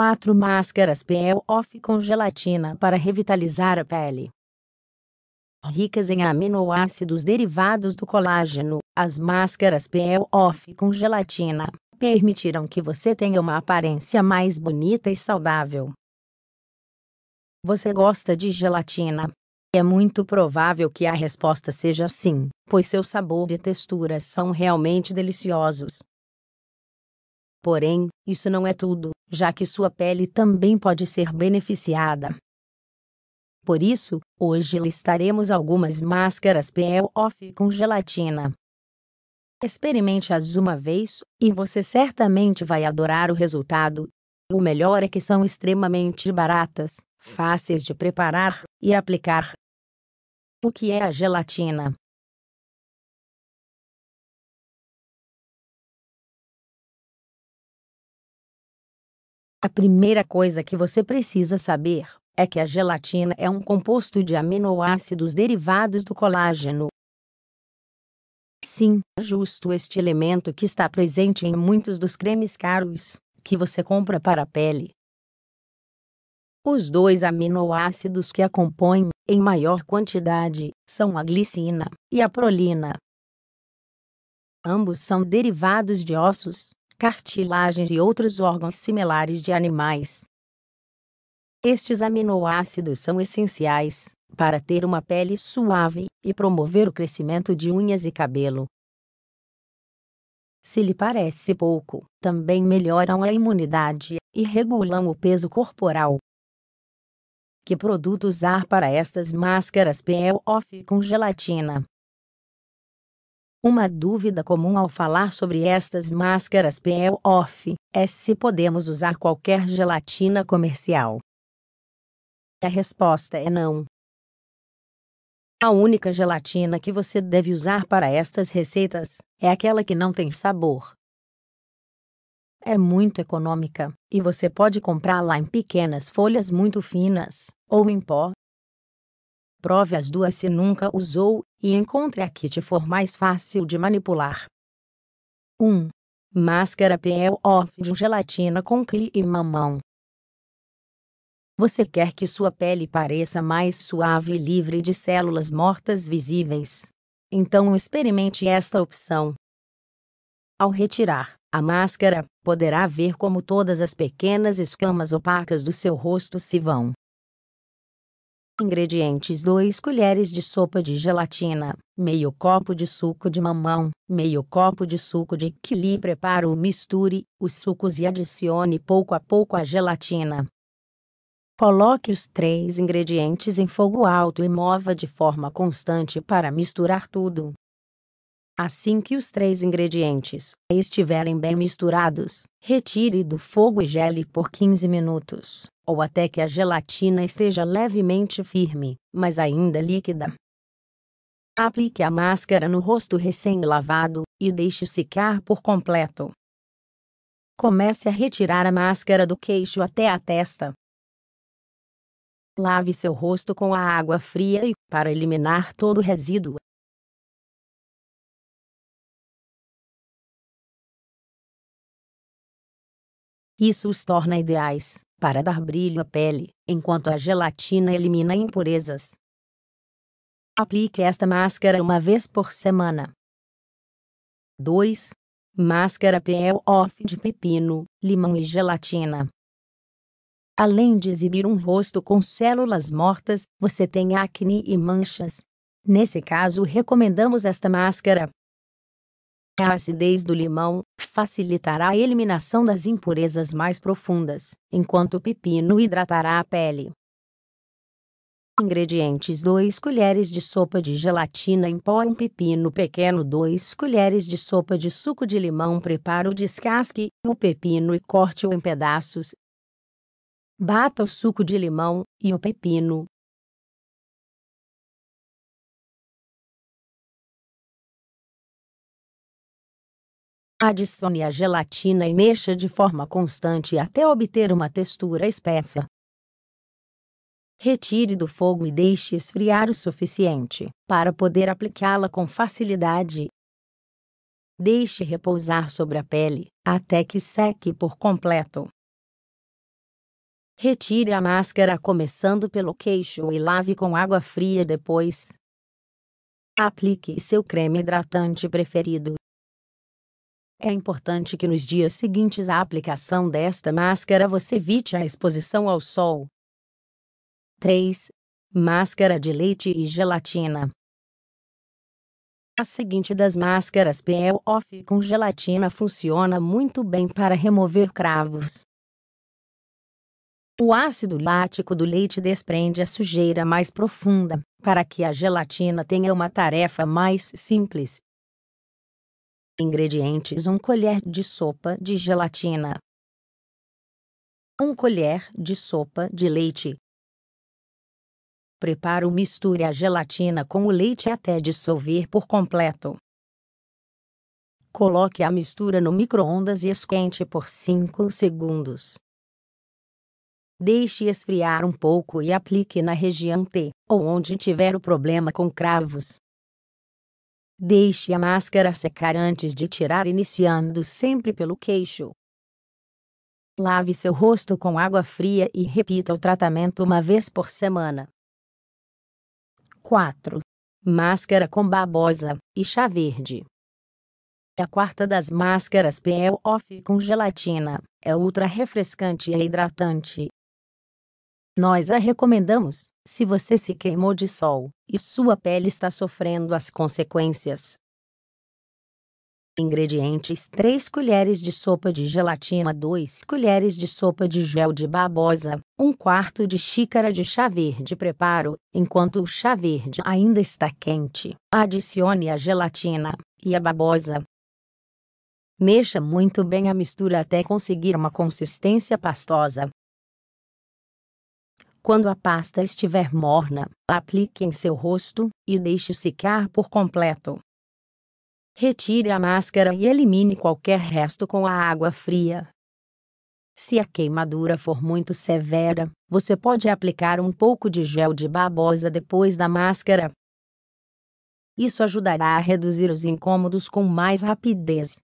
4 máscaras Peel Off com gelatina para revitalizar a pele. Ricas em aminoácidos derivados do colágeno, as máscaras Peel Off com gelatina permitirão que você tenha uma aparência mais bonita e saudável. Você gosta de gelatina? É muito provável que a resposta seja sim, pois seu sabor e textura são realmente deliciosos. Porém, isso não é tudo, já que sua pele também pode ser beneficiada. Por isso, hoje listaremos algumas máscaras peel off com gelatina. Experimente-as uma vez e você certamente vai adorar o resultado. O melhor é que são extremamente baratas, fáceis de preparar e aplicar. O que é a gelatina? A primeira coisa que você precisa saber é que a gelatina é um composto de aminoácidos derivados do colágeno. Sim, é justo este elemento que está presente em muitos dos cremes caros que você compra para a pele. Os dois aminoácidos que a compõem, em maior quantidade, são a glicina e a prolina. Ambos são derivados de ossos, cartilagens e outros órgãos similares de animais. Estes aminoácidos são essenciais para ter uma pele suave e promover o crescimento de unhas e cabelo. Se lhe parece pouco, também melhoram a imunidade e regulam o peso corporal. Que produto usar para estas máscaras PL off com gelatina? Uma dúvida comum ao falar sobre estas máscaras PL-OFF é se podemos usar qualquer gelatina comercial. A resposta é não. A única gelatina que você deve usar para estas receitas é aquela que não tem sabor. É muito econômica, e você pode comprá-la em pequenas folhas muito finas, ou em pó, Prove as duas se nunca usou, e encontre a que te for mais fácil de manipular. 1. Máscara PL Off de gelatina com cli e mamão. Você quer que sua pele pareça mais suave e livre de células mortas visíveis? Então experimente esta opção. Ao retirar a máscara, poderá ver como todas as pequenas escamas opacas do seu rosto se vão. Ingredientes 2 colheres de sopa de gelatina, meio copo de suco de mamão, meio copo de suco de quili. Preparo misture os sucos e adicione pouco a pouco a gelatina. Coloque os três ingredientes em fogo alto e mova de forma constante para misturar tudo. Assim que os três ingredientes estiverem bem misturados, retire do fogo e gele por 15 minutos, ou até que a gelatina esteja levemente firme, mas ainda líquida. Aplique a máscara no rosto recém-lavado e deixe secar por completo. Comece a retirar a máscara do queixo até a testa. Lave seu rosto com a água fria e, para eliminar todo o resíduo, Isso os torna ideais para dar brilho à pele, enquanto a gelatina elimina impurezas. Aplique esta máscara uma vez por semana. 2. Máscara Peel Off de pepino, limão e gelatina. Além de exibir um rosto com células mortas, você tem acne e manchas. Nesse caso, recomendamos esta máscara, a acidez do limão facilitará a eliminação das impurezas mais profundas, enquanto o pepino hidratará a pele. Ingredientes 2 colheres de sopa de gelatina em pó um pepino pequeno 2 colheres de sopa de suco de limão o descasque o pepino e corte-o em pedaços. Bata o suco de limão e o pepino Adicione a gelatina e mexa de forma constante até obter uma textura espessa. Retire do fogo e deixe esfriar o suficiente para poder aplicá-la com facilidade. Deixe repousar sobre a pele até que seque por completo. Retire a máscara começando pelo queixo e lave com água fria depois. Aplique seu creme hidratante preferido é importante que nos dias seguintes à aplicação desta máscara você evite a exposição ao sol. 3. Máscara de leite e gelatina. A seguinte das máscaras PL Off com gelatina funciona muito bem para remover cravos. O ácido lático do leite desprende a sujeira mais profunda, para que a gelatina tenha uma tarefa mais simples, Ingredientes: 1 colher de sopa de gelatina, 1 colher de sopa de leite. Preparo misture a gelatina com o leite até dissolver por completo. Coloque a mistura no micro-ondas e esquente por 5 segundos. Deixe esfriar um pouco e aplique na região T, ou onde tiver o problema com cravos. Deixe a máscara secar antes de tirar, iniciando sempre pelo queixo. Lave seu rosto com água fria e repita o tratamento uma vez por semana. 4. Máscara com babosa e chá verde. A quarta das máscaras PL Off com gelatina é ultra refrescante e hidratante. Nós a recomendamos se você se queimou de sol e sua pele está sofrendo as consequências. Ingredientes: 3 colheres de sopa de gelatina, 2 colheres de sopa de gel de babosa, 1 quarto de xícara de chá verde. Preparo: enquanto o chá verde ainda está quente, adicione a gelatina e a babosa. Mexa muito bem a mistura até conseguir uma consistência pastosa. Quando a pasta estiver morna, aplique em seu rosto e deixe secar por completo. Retire a máscara e elimine qualquer resto com a água fria. Se a queimadura for muito severa, você pode aplicar um pouco de gel de babosa depois da máscara. Isso ajudará a reduzir os incômodos com mais rapidez.